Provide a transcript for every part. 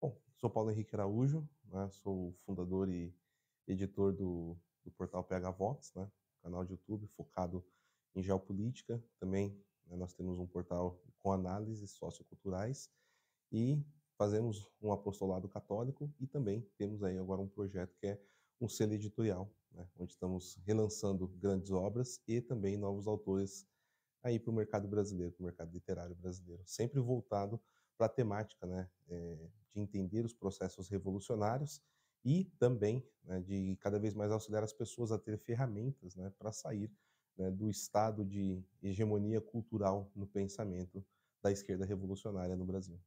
Bom, sou Paulo Henrique Araújo, né, sou fundador e editor do, do portal PH Vox, né, canal de YouTube focado em geopolítica. Também né, nós temos um portal com análises socioculturais e fazemos um apostolado católico e também temos aí agora um projeto que é um selo editorial, né, onde estamos relançando grandes obras e também novos autores aí para o mercado brasileiro, para o mercado literário brasileiro, sempre voltado para a temática né, é, de entender os processos revolucionários e também né, de cada vez mais auxiliar as pessoas a ter ferramentas né, para sair né, do estado de hegemonia cultural no pensamento da esquerda revolucionária no Brasil.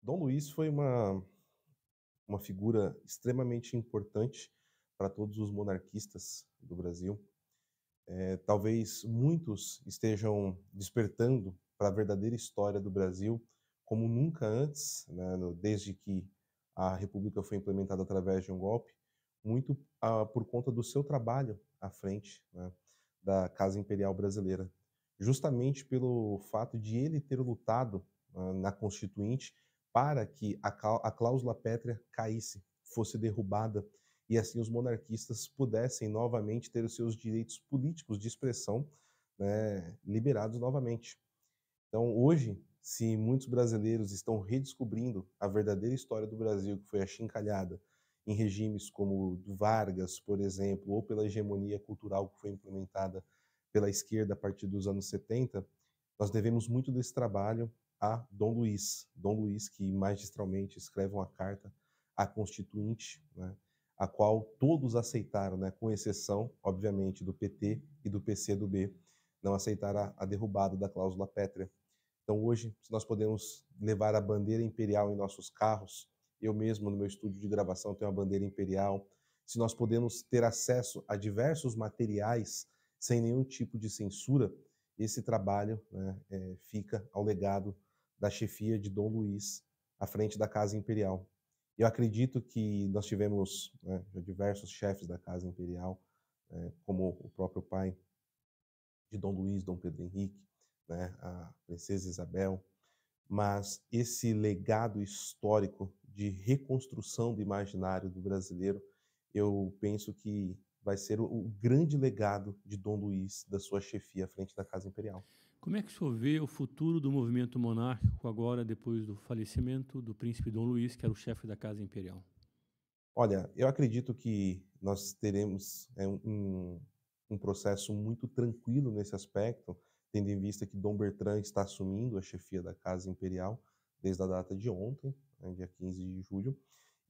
Dom Luiz foi uma uma figura extremamente importante para todos os monarquistas do Brasil. É, talvez muitos estejam despertando para a verdadeira história do Brasil como nunca antes, né, no, desde que a República foi implementada através de um golpe, muito ah, por conta do seu trabalho à frente né, da Casa Imperial Brasileira, justamente pelo fato de ele ter lutado né, na Constituinte para que a cláusula pétrea caísse, fosse derrubada, e assim os monarquistas pudessem novamente ter os seus direitos políticos de expressão né, liberados novamente. Então, hoje, se muitos brasileiros estão redescobrindo a verdadeira história do Brasil, que foi achincalhada em regimes como Vargas, por exemplo, ou pela hegemonia cultural que foi implementada pela esquerda a partir dos anos 70, nós devemos muito desse trabalho a Dom Luiz, Dom Luiz que magistralmente escreve uma carta à Constituinte, né, a qual todos aceitaram, né, com exceção, obviamente, do PT e do PC do B, não aceitaram a derrubada da cláusula pétrea. Então, hoje, se nós podemos levar a bandeira imperial em nossos carros, eu mesmo, no meu estúdio de gravação, tenho a bandeira imperial, se nós podemos ter acesso a diversos materiais sem nenhum tipo de censura, esse trabalho né, é, fica ao legado da chefia de Dom Luiz à frente da Casa Imperial. Eu acredito que nós tivemos né, diversos chefes da Casa Imperial, né, como o próprio pai de Dom Luiz, Dom Pedro Henrique, né, a princesa Isabel, mas esse legado histórico de reconstrução do imaginário do brasileiro, eu penso que vai ser o, o grande legado de Dom Luís, da sua chefia à frente da Casa Imperial. Como é que o senhor vê o futuro do movimento monárquico agora, depois do falecimento do príncipe Dom Luís, que era o chefe da Casa Imperial? Olha, eu acredito que nós teremos é, um, um processo muito tranquilo nesse aspecto, tendo em vista que Dom Bertrand está assumindo a chefia da Casa Imperial desde a data de ontem, né, dia 15 de julho,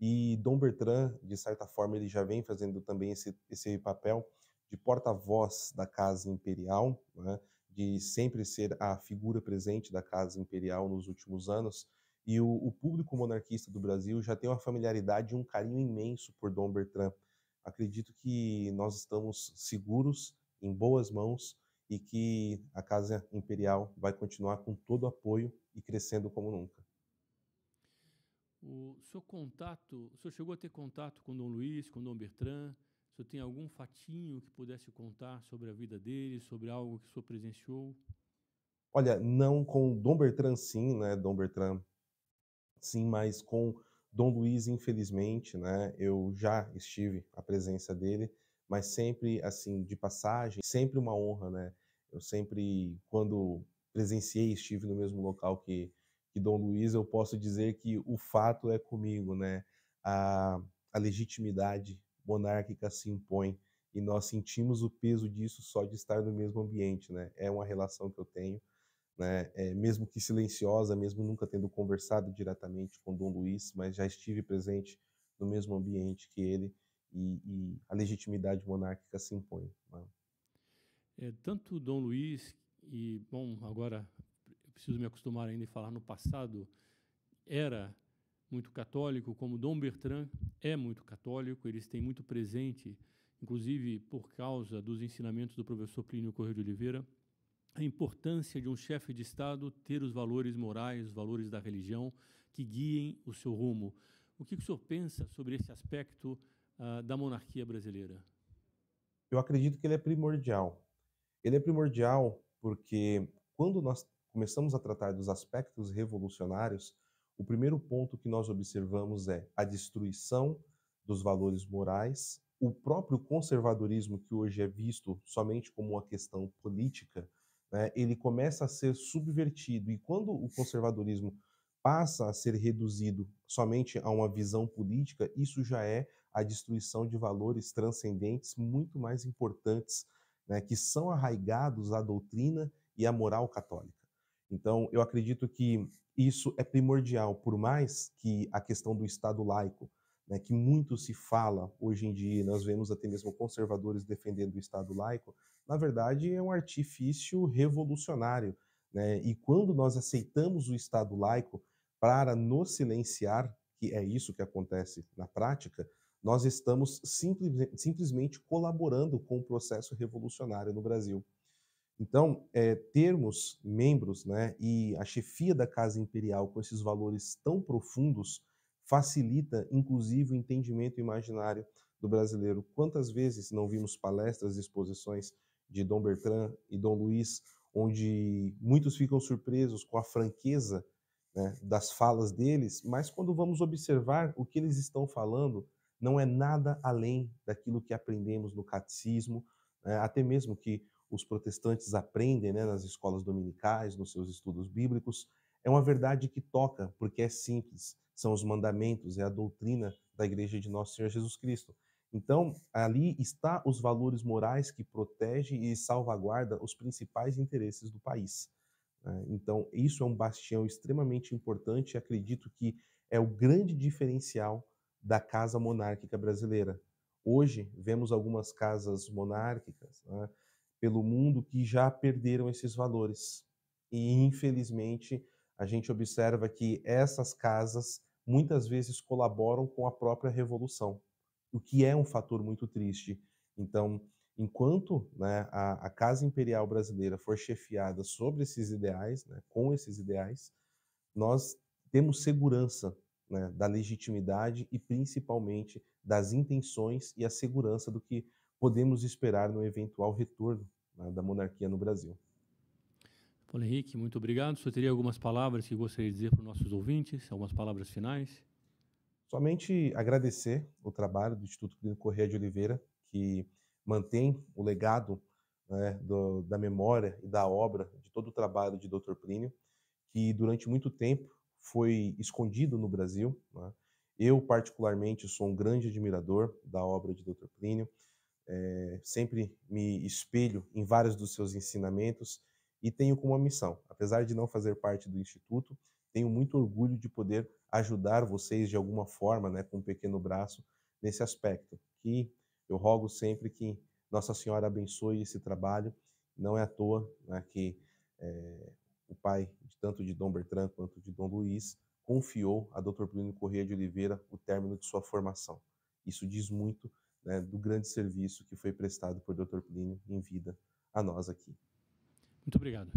e Dom Bertrand, de certa forma, ele já vem fazendo também esse, esse papel de porta-voz da Casa Imperial, né? de sempre ser a figura presente da Casa Imperial nos últimos anos. E o, o público monarquista do Brasil já tem uma familiaridade e um carinho imenso por Dom Bertrand. Acredito que nós estamos seguros, em boas mãos, e que a Casa Imperial vai continuar com todo o apoio e crescendo como nunca o seu contato, o senhor chegou a ter contato com Dom Luiz, com Dom Bertrand? O senhor tem algum fatinho que pudesse contar sobre a vida dele, sobre algo que o senhor presenciou? Olha, não com Dom Bertrand, sim, né? Dom Bertrand, sim, mas com Dom Luiz, infelizmente, né? Eu já estive à presença dele, mas sempre, assim, de passagem, sempre uma honra, né? Eu sempre, quando presenciei, estive no mesmo local que que Dom Luiz, eu posso dizer que o fato é comigo, né? A, a legitimidade monárquica se impõe e nós sentimos o peso disso só de estar no mesmo ambiente, né? É uma relação que eu tenho, né? É, mesmo que silenciosa, mesmo nunca tendo conversado diretamente com Dom Luiz, mas já estive presente no mesmo ambiente que ele e, e a legitimidade monárquica se impõe. Né? É, tanto Dom Luiz e bom agora preciso me acostumar ainda a falar no passado, era muito católico, como Dom Bertrand é muito católico, eles têm muito presente, inclusive por causa dos ensinamentos do professor Plínio Correio de Oliveira, a importância de um chefe de Estado ter os valores morais, os valores da religião que guiem o seu rumo. O que o senhor pensa sobre esse aspecto uh, da monarquia brasileira? Eu acredito que ele é primordial. Ele é primordial porque quando nós começamos a tratar dos aspectos revolucionários, o primeiro ponto que nós observamos é a destruição dos valores morais, o próprio conservadorismo, que hoje é visto somente como uma questão política, né, ele começa a ser subvertido. E quando o conservadorismo passa a ser reduzido somente a uma visão política, isso já é a destruição de valores transcendentes muito mais importantes, né, que são arraigados à doutrina e à moral católica. Então, eu acredito que isso é primordial, por mais que a questão do Estado laico, né, que muito se fala hoje em dia, nós vemos até mesmo conservadores defendendo o Estado laico, na verdade é um artifício revolucionário. Né? E quando nós aceitamos o Estado laico para nos silenciar, que é isso que acontece na prática, nós estamos simplesmente colaborando com o processo revolucionário no Brasil. Então, é, termos membros né, e a chefia da Casa Imperial com esses valores tão profundos facilita, inclusive, o entendimento imaginário do brasileiro. Quantas vezes não vimos palestras, exposições de Dom Bertrand e Dom Luiz, onde muitos ficam surpresos com a franqueza né, das falas deles, mas quando vamos observar o que eles estão falando, não é nada além daquilo que aprendemos no catecismo, né, até mesmo que os protestantes aprendem né, nas escolas dominicais, nos seus estudos bíblicos, é uma verdade que toca, porque é simples, são os mandamentos, é a doutrina da Igreja de Nosso Senhor Jesus Cristo. Então, ali está os valores morais que protege e salvaguarda os principais interesses do país. Né. Então, isso é um bastião extremamente importante e acredito que é o grande diferencial da casa monárquica brasileira. Hoje, vemos algumas casas monárquicas né, pelo mundo que já perderam esses valores. E, infelizmente, a gente observa que essas casas muitas vezes colaboram com a própria revolução, o que é um fator muito triste. Então, enquanto né, a, a, Casa Imperial Brasileira for chefiada sobre esses ideais, né, com esses ideais, nós temos segurança né, da legitimidade e principalmente das intenções e a segurança do que podemos esperar no eventual retorno né, da monarquia no Brasil. Paulo Henrique, muito obrigado. Você teria algumas palavras que gostaria de dizer para os nossos ouvintes? Algumas palavras finais? Somente agradecer o trabalho do Instituto Clínico Correia de Oliveira, que mantém o legado né, do, da memória e da obra de todo o trabalho de Dr. Plínio, que durante muito tempo foi escondido no Brasil. Né? Eu, particularmente, sou um grande admirador da obra de Dr. Plínio é, sempre me espelho em vários dos seus ensinamentos e tenho como missão, apesar de não fazer parte do Instituto, tenho muito orgulho de poder ajudar vocês de alguma forma, né, com um pequeno braço, nesse aspecto. Que eu rogo sempre que Nossa Senhora abençoe esse trabalho. Não é à toa né, que é, o pai, tanto de Dom Bertrand quanto de Dom Luiz, confiou a Dr. Plínio Corrêa de Oliveira o término de sua formação. Isso diz muito né, do grande serviço que foi prestado por Dr. Plínio em vida a nós aqui. Muito obrigado.